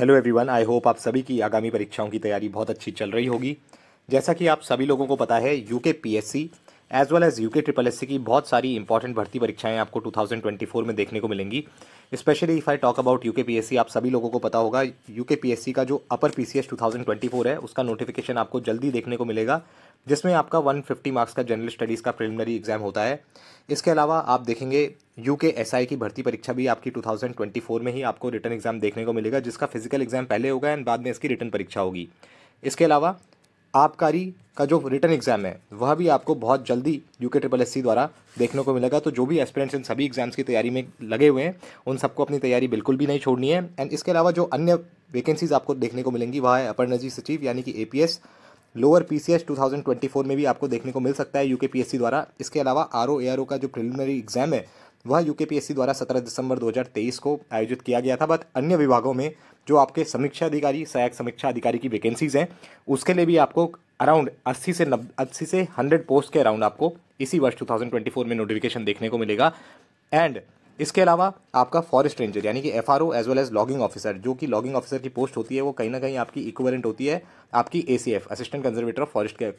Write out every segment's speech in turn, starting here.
hello everyone I hope आप सभी की आगामी परीक्षाओं की तैयारी बहुत अच्छी चल रही होगी जैसा कि आप सभी लोगों को पता है UK PSC as well as UK triple S की बहुत सारी इंपॉर्टेंट भर्ती परीक्षाएं आपको 2024 में देखने को मिलेंगी specially if I talk about UK PSC आप सभी लोगों को पता होगा यूके पीएससी का जो अपर पीसीएस 2024 है उसका नोटिफिकेशन आपको जल्दी देखने को मिलेगा जिसमें आपका 150 मार्क्स का जनरल स्टडीज़ का प्रिलिमिनरी एग्जाम होता है इसके अलावा आप देखेंगे यूके एसआई की भर्ती परीक्षा भी आपकी 2024 में ही आपको रिटर्न एग्जाम देखने को मिलेगा जिसका फिजिकल एग्जाम पहले होगा एंड बाद में इसकी रिटर्न परीक्षा होगी इसके अलावा आबकारी का जो रिटर्न एग्ज़ाम है वह भी आपको बहुत जल्दी यू के ट्रिपल एस सी द्वारा देखने को मिलेगा तो जो भी एस्पिरेंट्स इन सभी एग्ज़ाम्स की तैयारी में लगे हुए हैं उन सबको अपनी तैयारी बिल्कुल भी नहीं छोड़नी है एंड इसके अलावा जो अन्य वैकेंसीज़ आपको देखने को मिलेंगी वह है अपर नजी सचिव यानी कि A P S lower P C S two thousand twenty four में भी आपको देखने को मिल सकता है U K P S C द्वारा इसके अलावा R O A R O का जो प्रिलिमिनरी एग्ज़ाम है वह you K P S C द्वारा सत्रह दिसंबर दो हज़ार तेईस को आयोजित किया गया था बट अन्य विभागों में जो आपके समीक्षा अधिकारी सहायक समीक्षा अधिकारी की वैकेंसीज हैं उसके लिए भी आपको अराउंड 80 से नब अस्सी से 100 पोस्ट के अराउंड आपको इसी वर्ष 2024 में नोटिफिकेशन देखने को मिलेगा एंड इसके अलावा आपका फॉरेस्ट रेंजर यानी कि F R O as well as logging officer जो कि लॉगिंग ऑफिसर की पोस्ट होती है वो कहीं ना कहीं आपकी इक्वलेंट होती है आपकी a assistant conservator of forest के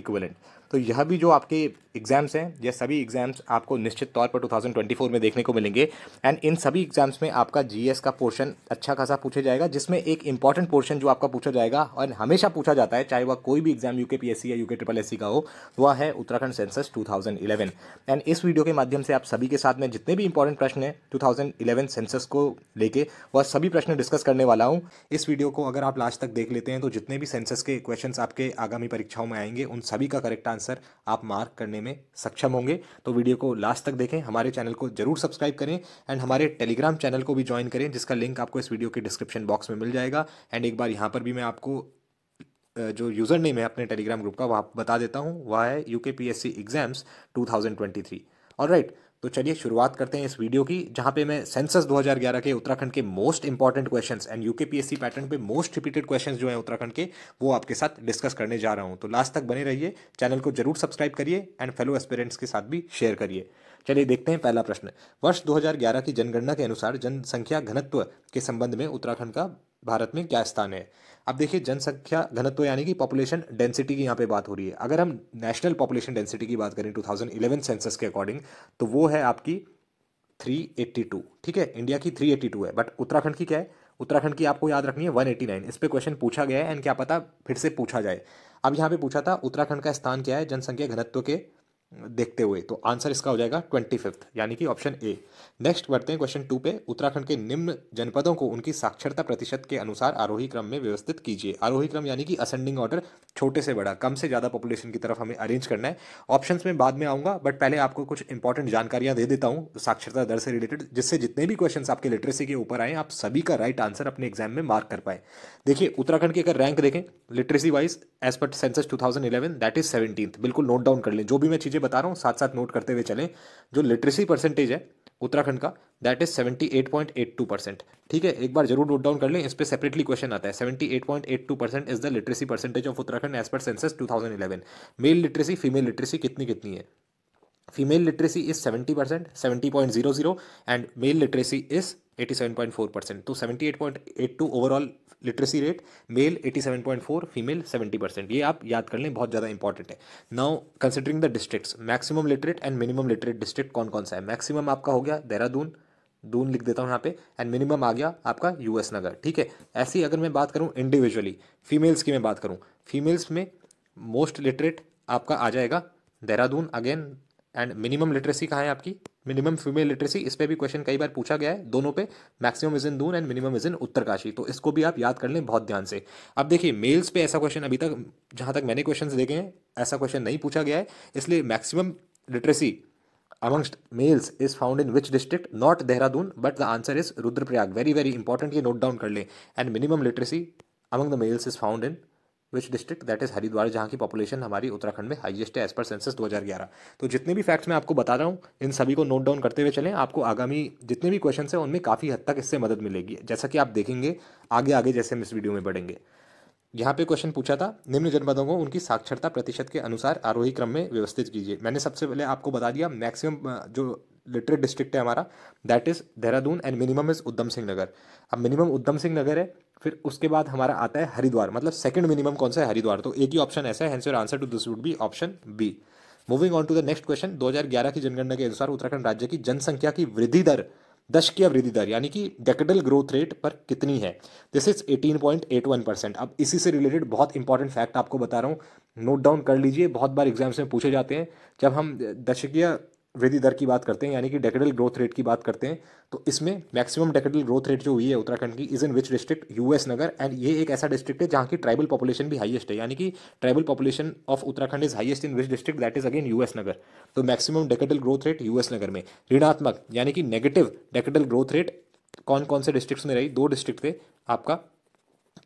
इक्वलेंट तो यह भी जो आपके एग्ज़ाम्स हैं यह सभी एग्ज़ाम्स आपको निश्चित तौर पर 2024 में देखने को मिलेंगे एंड इन सभी एग्ज़ाम्स में आपका जीएस का पोर्शन अच्छा खासा पूछा जाएगा जिसमें एक इंपॉर्टेंट पोर्शन जो आपका पूछा जाएगा और हमेशा पूछा जाता है चाहे वह कोई भी एग्ज़ाम यूके पी या यूके ट्रिपल एस का हो वह है उत्तराखंड सेंसस टू एंड इस वीडियो के माध्यम से आप सभी के साथ में जितने भी इंपॉर्टेंट प्रश्न हैं टू सेंसस को लेकर वह सभी प्रश्न डिस्कस करने वाला हूँ इस वीडियो को अगर आप लास्ट तक देख लेते हैं तो जितने भी सेंसस के क्वेश्चन आपके आगामी परीक्षाओं में आएंगे उन सभी का करेक्ट आंसर आंसर आप मार्क करने में सक्षम होंगे तो वीडियो को लास्ट तक देखें हमारे चैनल को जरूर सब्सक्राइब करें एंड हमारे टेलीग्राम चैनल को भी ज्वाइन करें जिसका लिंक आपको इस वीडियो के डिस्क्रिप्शन बॉक्स में मिल जाएगा एंड एक बार यहाँ पर भी मैं आपको जो यूज़र नेम है अपने टेलीग्राम ग्रुप का वह बता देता हूँ वह है U K P exams two thousand twenty three और राइट तो चलिए शुरुआत करते हैं इस वीडियो की जहाँ पे मैं सेंसस 2011 के उत्तराखंड के most important questions and UK PSC pattern पे मोस्ट रिपीटेड क्वेश्चंस जो हैं उत्तराखंड के वो आपके साथ डिस्कस करने जा रहा हूँ तो लास्ट तक बने रहिए चैनल को जरूर सब्सक्राइब करिए एंड फेलो एस्पेरेंट्स के साथ भी शेयर करिए चलिए देखते हैं पहला प्रश्न वर्ष दो की जनगणना के अनुसार जनसंख्या घनत्व के संबंध में उत्तराखंड का भारत में क्या स्थान है अब देखिए जनसंख्या घनत्व यानी कि पॉपुलेशन डेंसिटी की यहाँ पे बात हो रही है अगर हम नेशनल पॉपुलेशन डेंसिटी की बात करें 2011 सेंसस के अकॉर्डिंग तो वो है आपकी 382 ठीक है इंडिया की 382 है बट उत्तराखंड की क्या है उत्तराखंड की आपको याद रखनी है 189 इस पर क्वेश्चन पूछा गया है एंड क्या पता फिर से पूछा जाए अब यहाँ पे पूछा था उत्तराखंड का स्थान क्या है जनसंख्या घनत्व के देखते हुए तो आंसर इसका हो जाएगा ट्वेंटी फिफ्थ यानी कि ऑप्शन ए नेक्स्ट बढ़ते हैं क्वेश्चन टू पे उत्तराखंड के निम्न जनपदों को उनकी साक्षरता प्रतिशत के अनुसार आरोही क्रम में व्यवस्थित कीजिए आरोही क्रम यानी कि असेंडिंग ऑर्डर छोटे से बड़ा कम से ज़्यादा पॉपुलेशन की तरफ हमें अरेंज करना है ऑप्शन में बाद में आऊँगा बट पहले आपको कुछ इंपॉर्टेंट जानकारियाँ दे देता हूँ साक्षरता दर से रिलेटेड जिससे जितने भी क्वेश्चन आपके लिटरेसी के ऊपर आए आप सभी का राइट आंसर अपने एग्जाम में मार्क कर पाए देखिए उत्तराखंड की अगर रैंक देखें literacy wise as per census two thousand eleven that is seventeen बिल्कुल नोट डाउन कर लें जो भी मैं चीज़ें बता रहा हूँ साथ साथ नोट करते हुए चलें जो लिटरेसी परसेंटेज है उत्तराखंड का that is seventy eight eight point two percent ठीक है एक बार जरूर नोट डाउन कर लें इस पर सेपरेटली क्वेश्चन आता है seventy eight eight point two percent is the literacy percentage of Uttarakhand as per census two thousand eleven male literacy female literacy कितनी कितनी है female literacy is seventy percent seventy point zero zero and male literacy is 87.4 percent तो 78.82 overall literacy rate male 87.4 female 70 percent ये आप याद कर लें बहुत ज़्यादा इंपॉर्टेंट है now considering the districts maximum literate and minimum literate district कौन कौन सा है मैक्सिमम आपका हो गया देहरादून दून लिख देता हूँ यहाँ पे एंड मिनिमम आ गया आपका यूएस नगर ठीक है ऐसी अगर मैं बात करूँ इंडिविजुअली फीमेल्स की मैं बात करूँ फीमेल्स में मोस्ट लिटरेट आपका आ जाएगा Dehradun again and minimum literacy कहाँ है आपकी मिनिमम फीमेल लिटरेसी इस पर भी क्वेश्चन कई बार पूछा गया है दोनों पे maximum is in Doon and minimum is in Uttarkashi तो इसको भी आप याद कर लें बहुत ध्यान से अब देखिए मेल्स पे ऐसा क्वेश्चन अभी तक जहाँ तक मैंने क्वेश्चन देखे हैं ऐसा क्वेश्चन नहीं पूछा गया है इसलिए maximum literacy amongst males is found in which district not Dehradun but the answer is Rudraprayag very very important ये नोट डाउन कर लें and minimum literacy among the males is found in which district that is Haridwar जहाँ की population हमारी उत्तराखंड में highest है as per census 2011 तो जितने भी फैक्ट्स मैं आपको बता रहा हूँ इन सभी को नोट डाउन करते हुए चलें आपको आगामी जितने भी क्वेश्चन हैं उनमें काफ़ी हद तक इससे मदद मिलेगी जैसा कि आप देखेंगे आगे आगे जैसे हम इस वीडियो में बढ़ेंगे यहाँ पे क्वेश्चन पूछा था निम्न जनपदों को उनकी साक्षरता प्रतिशत के अनुसार आरोही क्रम में व्यवस्थित कीजिए मैंने सबसे पहले आपको बता दिया मैक्सिमम जो लिटरेट डिस्ट्रिक्ट है हमारा that is Dehradun and minimum is Udham Singh Nagar अब मिनिमम उधम सिंह नगर है फिर उसके बाद हमारा आता है हरिद्वार मतलब सेकंड मिनिमम कौन सा है हरिद्वार तो एक ही ऑप्शन ऐसा है your answer to this would be option B moving on to the next question 2011 की जनगणना के अनुसार उत्तराखंड राज्य की जनसंख्या की वृद्धि दर दशकीय वृद्धि दर यानी कि डेकेडल ग्रोथ रेट पर कितनी है दिस इज 18.81 परसेंट अब इसी से रिलेटेड बहुत इंपॉर्टेंट फैक्ट आपको बता रहा हूँ नोट डाउन कर लीजिए बहुत बार एग्जाम्स में पूछे जाते हैं जब हम दशकीय वृद्धि दर की बात करते हैं यानी कि डेकेडल ग्रोथ रेट की बात करते हैं तो इसमें मैक्सिमम डेकेडल ग्रोथ रेट जो हुई है उत्तराखंड की is in which district US Nagar and ये एक ऐसा डिस्ट्रिक्ट है जहाँ की ट्राइबल पॉपुलेशन भी हाईएस्ट है यानी कि tribal population of Uttarakhand is highest in which district that is again US Nagar तो maximum decadal growth rate US Nagar में ऋणात्मक यानी कि नेगेटिव डेकेडल ग्रोथ रेट कौन कौन से डिस्ट्रिक्ट में रही दो डिस्ट्रिक्ट थे आपका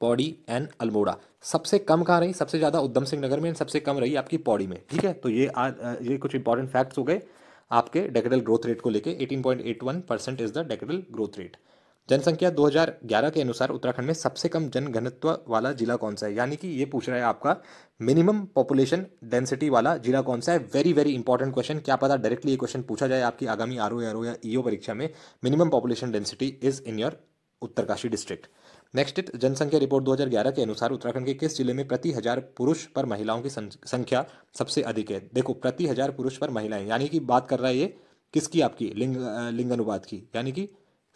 पौड़ी एंड अल्मोड़ा सबसे कम कहाँ रही सबसे ज़्यादा उधम सिंह नगर में एंड सबसे कम रही आपकी पौड़ी में ठीक है तो ये आ, ये कुछ इंपॉर्टेंट फैक्ट्स हो गए आपके डेकेडल ग्रोथ रेट को लेके 18.81 percent is the decadal growth rate जनसंख्या 2011 के अनुसार उत्तराखंड में सबसे कम जनघनत्व वाला जिला कौन सा है यानी कि ये पूछ रहा है आपका मिनिमम पॉपुलेशन डेंसिटी वाला जिला कौन सा है वेरी वेरी इंपॉर्टेंट क्वेश्चन क्या पता डायरेक्टली ये क्वेश्चन पूछा जाए आपकी आगामी आर या ईओ e परीक्षा में minimum population density is in your Uttarkashi district next जनसंख्या रिपोर्ट 2011 के अनुसार उत्तराखंड के किस जिले में प्रति हजार पुरुष पर महिलाओं की संख्या सबसे अधिक है देखो प्रति हजार पुरुष पर महिलाएं यानी कि बात कर रहा है ये किसकी आपकी लिंग लिंग की यानी कि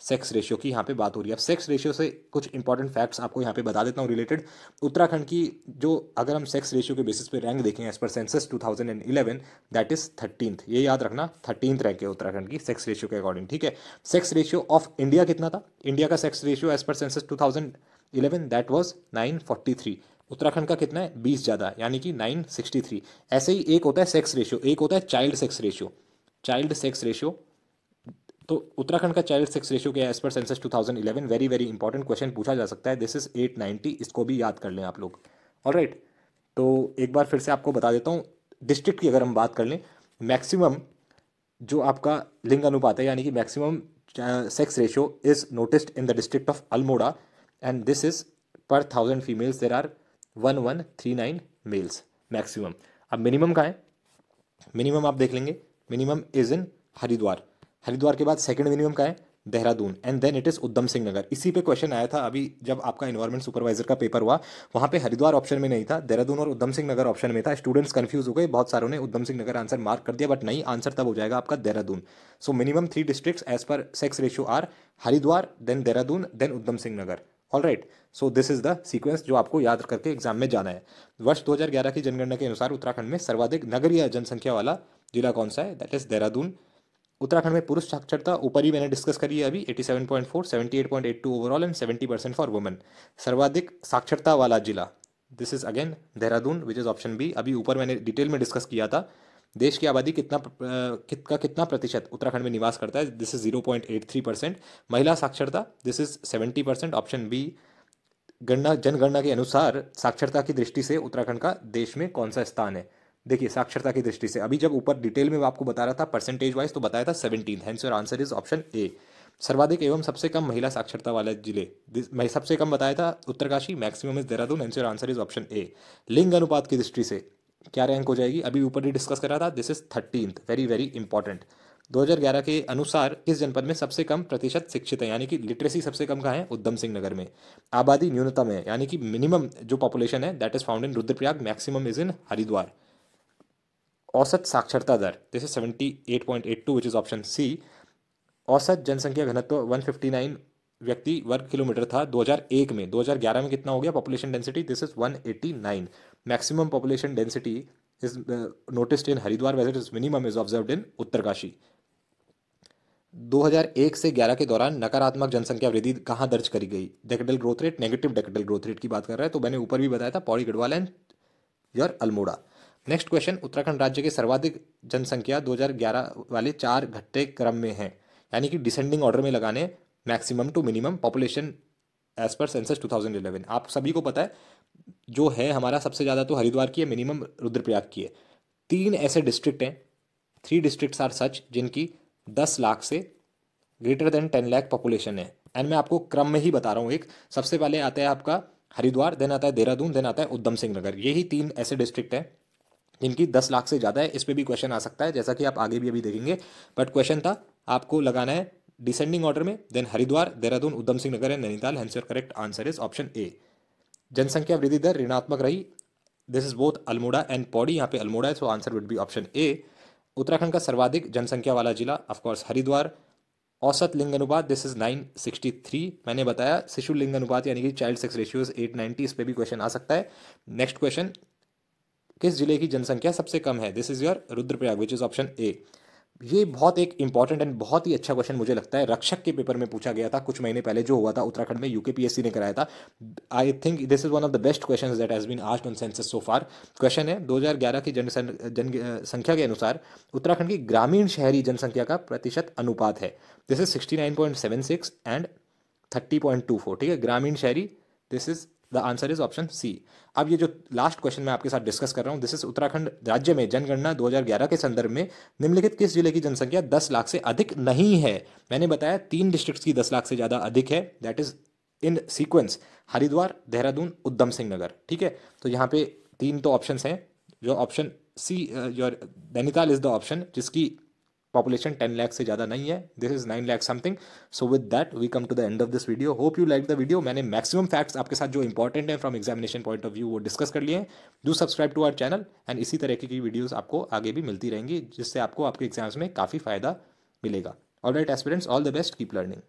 सेक्स रेशियो की यहाँ पे बात हो रही है अब सेक्स रेशियो से कुछ इंपॉर्टेंट फैक्ट्स आपको यहाँ पे बता देता हूँ रिलेटेड उत्तराखंड की जो अगर हम सेक्स रेशियो के बेसिस पे रैंक देखें as per census 2011 that is thirteenth ये याद रखना थर्टींथ रैंक है उत्तराखंड की सेक्स रेशियो के अकॉर्डिंग ठीक है सेक्स रेशियो ऑफ इंडिया कितना था इंडिया का sex ratio as per census two that was nine Uttarakhand का कितना है बीस ज़्यादा यानी कि नाइन सिक्सटी थ्री ऐसे ही एक होता है सेक्स रेशियो एक होता है child sex ratio child sex ratio तो उत्तराखंड का चाइल्ड सेक्स रेशियो क्या है as per census 2011 very very important question पूछा जा सकता है दिस इज 890 इसको भी याद कर लें आप लोग और राइट right, तो एक बार फिर से आपको बता देता हूँ डिस्ट्रिक्ट की अगर हम बात कर लें मैक्सिमम जो आपका लिंग अनुपात है यानी कि maximum sex ratio is noticed in the district of Almora and this is per thousand females there are one one three nine males maximum अब मिनिमम का है मिनिमम आप देख लेंगे minimum is in Haridwar Haridwar के बाद सेकंड मिनिमम का है Dehradun and then it is Udham Singh नगर इसी पे क्वेश्चन आया था अभी जब आपका इन्वायरमेंट सुपरवाइजर का पेपर हुआ वहां पे हरिद्वार ऑप्शन में नहीं था देहरादून और उद्धम सिंह नगर ऑप्शन में था स्टूडेंट्स कंफ्यूज हो गए बहुत सारों ने उद्धम सिंह नगर आंसर मार्क कर दिया बट नहीं आंसर तब हो जाएगा आपका Dehradun so minimum three district as per sex ratio are Haridwar then Dehradun then Udham Singh Nagar all right so this is the sequence जो आपको याद करके एग्जाम में जाना है वर्ष 2011 की जनगणना के अनुसार उत्तराखंड में सर्वाधिक नगरीय जनसंख्या वाला जिला कौन सा है दैट इज देहरादून उत्तराखंड में पुरुष साक्षरता ऊपर ही मैंने डिस्कस करी है अभी 87.4, 78.82 overall and 70 percent for women सर्वाधिक साक्षरता वाला जिला this is again Dehradun which is option B अभी ऊपर मैंने डिटेल में डिस्कस किया था देश की आबादी कितना कित का कितना प्रतिशत उत्तराखंड में निवास करता है दिस इज थ्री परसेंट महिला साक्षरता this is seventy percent option B गणना जनगणना के अनुसार साक्षरता की दृष्टि से उत्तराखंड का देश में कौन सा स्थान है देखिए साक्षरता की दृष्टि से अभी जब ऊपर डिटेल में आपको बता रहा था परसेंटेज वाइज तो बताया था seventeen hence your answer is option A सर्वाधिक एवं सबसे कम महिला साक्षरता वाले जिले मैं सबसे कम बताया था Uttarkashi maximum is Dehradun hence your answer is option A लिंग अनुपात की दृष्टि से क्या रैंक हो जाएगी अभी ऊपर ही डिस्कस कर रहा था this is thirteen very very important 2011 के अनुसार किस जनपद में सबसे कम प्रतिशत शिक्षित है यानी कि लिटरेसी सबसे कम कहाँ है उद्धम सिंह नगर में आबादी न्यूनतम है यानी कि मिनिमम जो पॉपुलेशन है that is found in Rudraprayag maximum is in Haridwar औसत साक्षरता दर this is seventy eight point eight two which is option C औसत जनसंख्या घनत्व वन फिफ्टी नाइन व्यक्ति वर्ग किलोमीटर था 2001 में 2011 में कितना हो गया population density this is 189 maximum population density is noticed in Haridwar whereas is minimum is observe in Uttarkashi 2001 से 11 के दौरान नकारात्मक जनसंख्या वृद्धि कहाँ दर्ज करी गई decadal growth rate negative decadal growth rate की बात कर रहा है तो मैंने ऊपर भी बताया था Pauri Garhwal and your Almora next question Uttarakhand राज्य के सर्वाधिक जनसंख्या 2011 वाले चार घट्टे क्रम में है यानी कि डिसेंडिंग ऑर्डर में लगाने maximum to minimum population as per census 2011 आप सभी को पता है जो है हमारा सबसे ज़्यादा तो हरिद्वार की है मिनिमम रुद्रप्रयाग की है तीन ऐसे डिस्ट्रिक्ट हैं थ्री डिस्ट्रिक्ट्स आर सच जिनकी दस लाख से greater than ten lakh population है एंड मैं आपको क्रम में ही बता रहा हूँ एक सबसे पहले आता है आपका हरिद्वार देन आता है देहरादून देन आता है उधम सिंह नगर यही तीन ऐसे डिस्ट्रिक्ट हैं इनकी दस लाख से ज़्यादा है इस पर भी क्वेश्चन आ सकता है जैसा कि आप आगे भी अभी देखेंगे बट क्वेश्चन था आपको लगाना है डिसेंडिंग ऑर्डर में then Haridwar Dehradun Udham Singh Nagar and Nainital hence correct answer is option A जनसंख्या वृद्धि दर ऋणात्मक रही this is both Almora and Pauri यहाँ पे अल्मोड़ा है so answer would be option A Uttarakhand का सर्वाधिक जनसंख्या वाला जिला ऑफकोर्स हरिद्वार औसत लिंग अनुपात this is nine sixty three मैंने बताया शिशु लिंग अनुपात यानी कि चाइल्ड सेक्स रेशियोज एट 890 इस पर भी क्वेश्चन आ सकता है नेक्स्ट क्वेश्चन किस जिले की जनसंख्या सबसे कम है this is your Rudraprayag which is option A ये बहुत एक इंपॉर्टेंट एंड बहुत ही अच्छा क्वेश्चन मुझे लगता है रक्षक के पेपर में पूछा गया था कुछ महीने पहले जो हुआ था उत्तराखंड में यूकेपीएससी ने कराया था I think this is one of the best question that has been asked on census so far question है 2011 की जनसंख्या के अनुसार उत्तराखंड की ग्रामीण शहरी जनसंख्या का प्रतिशत अनुपात है this is sixty and thirty point two four ठीक है ग्रामीण शहरी this is the answer is option C अब ये जो लास्ट क्वेश्चन मैं आपके साथ डिस्कस कर रहा हूँ दिस इज उत्तराखंड राज्य में जनगणना 2011 के संदर्भ में निम्नलिखित किस जिले की जनसंख्या 10 लाख से अधिक नहीं है मैंने बताया तीन डिस्ट्रिक्ट्स की 10 लाख से ज़्यादा अधिक है that is in sequence Haridwar Dehradun Udham Singh नगर ठीक है तो यहाँ पे तीन तो ऑप्शन हैं जो option C your Nainital is the option जिसकी पॉपुलेशन टेन लैख से ज़्यादा नहीं है this is nine lakh something so with that we come to the end of this video hope you like the video मैंने मैक्सिमम फैक्ट्स आपके साथ जो इंपॉर्टेंट है from examination point of view वो डिस्कस कर लिए हैं do subscribe to our channel and इसी तरह की वीडियोज़ आपको आगे भी मिलती रहेंगी जिससे आपको आपके एग्जाम्स में काफ़ी फ़ायदा मिलेगा all right aspirants all the best keep learning